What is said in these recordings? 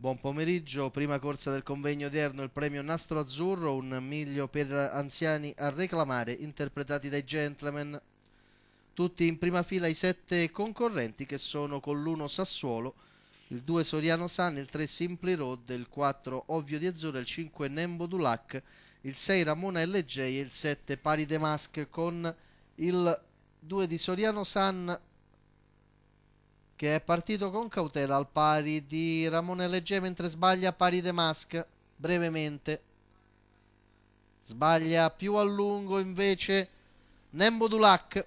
Buon pomeriggio, prima corsa del convegno odierno il premio Nastro Azzurro, un miglio per anziani a reclamare, interpretati dai gentleman. Tutti in prima fila i sette concorrenti che sono con l'uno Sassuolo, il 2 Soriano San, il 3 Simply Road, il 4 Ovvio di Azzurro, il 5 Nembo Dulac, il 6 Ramona LJ e il 7 Pari De Mask con il 2 di Soriano San che è partito con cautela al pari di Ramone Legge mentre sbaglia pari De Mask, brevemente. Sbaglia più a lungo invece Nembo Dulac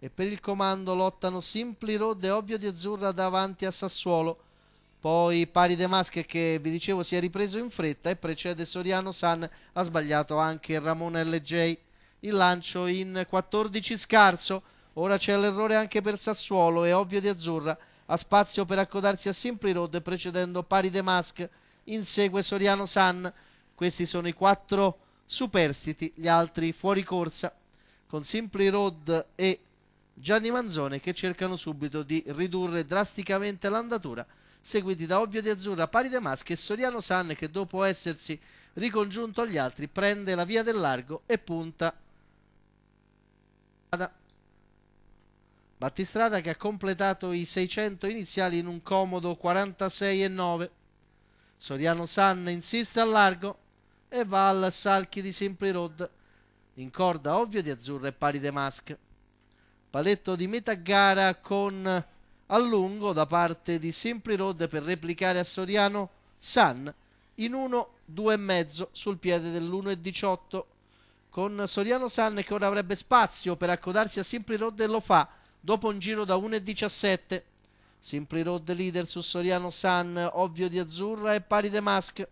e per il comando lottano Simpli Road e Ovvio di Azzurra davanti a Sassuolo. Poi pari De Mask che vi dicevo si è ripreso in fretta e precede Soriano San, ha sbagliato anche Ramone LJ. Il lancio in 14 scarso Ora c'è l'errore anche per Sassuolo, e ovvio di Azzurra, ha spazio per accodarsi a Simpli Road precedendo pari De Mask, insegue Soriano San. Questi sono i quattro superstiti, gli altri fuori corsa con Simpli Road e Gianni Manzone che cercano subito di ridurre drasticamente l'andatura, seguiti da Ovvio di Azzurra, Pari De Maschi e Soriano San che dopo essersi ricongiunto agli altri prende la via del largo e punta Battistrada che ha completato i 600 iniziali in un comodo 46,9. Soriano San insiste al largo e va al Salchi di Simply Road, in corda ovvio di azzurro e pari de mask. Paletto di metà gara con allungo da parte di Simply Road per replicare a Soriano San in 1-2,5 sul piede dell'1,18 con Soriano San che ora avrebbe spazio per accodarsi a Simply Road e lo fa dopo un giro da 1,17. Simply Road leader su Soriano Sun, ovvio di azzurra e pari de Mask.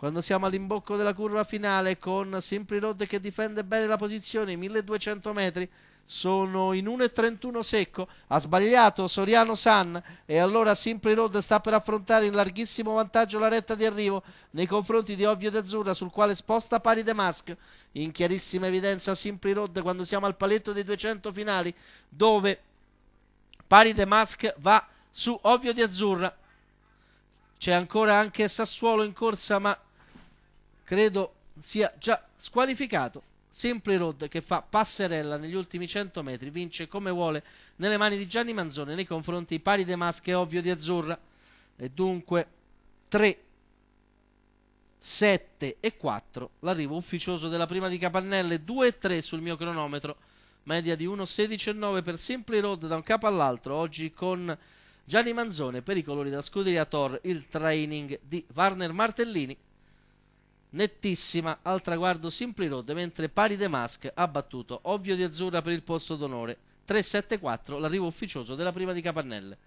Quando siamo all'imbocco della curva finale con Simply Road che difende bene la posizione, 1200 metri, sono in 1.31 secco, ha sbagliato Soriano San e allora Simply Road sta per affrontare in larghissimo vantaggio la retta di arrivo nei confronti di Ovvio d'Azzurra sul quale sposta pari De Mask in chiarissima evidenza Simply Road quando siamo al paletto dei 200 finali dove pari De Mask va su Ovvio D'Azzurra c'è ancora anche Sassuolo in corsa ma credo sia già squalificato. Sempre Road che fa passerella negli ultimi 100 metri, vince come vuole nelle mani di Gianni Manzone nei confronti pari de masche ovvio di Azzurra. E dunque 3, 7 e 4 l'arrivo ufficioso della prima di Capannelle, 2 e 3 sul mio cronometro, media di 1,16,9 per Simply Road da un capo all'altro, oggi con Gianni Manzone per i colori da Scuderia Tor, il training di Warner Martellini nettissima al traguardo Simply Road, mentre Pari De Mask ha battuto Ovvio di Azzurra per il posto d'onore, 3-7-4 l'arrivo ufficioso della prima di Capannelle.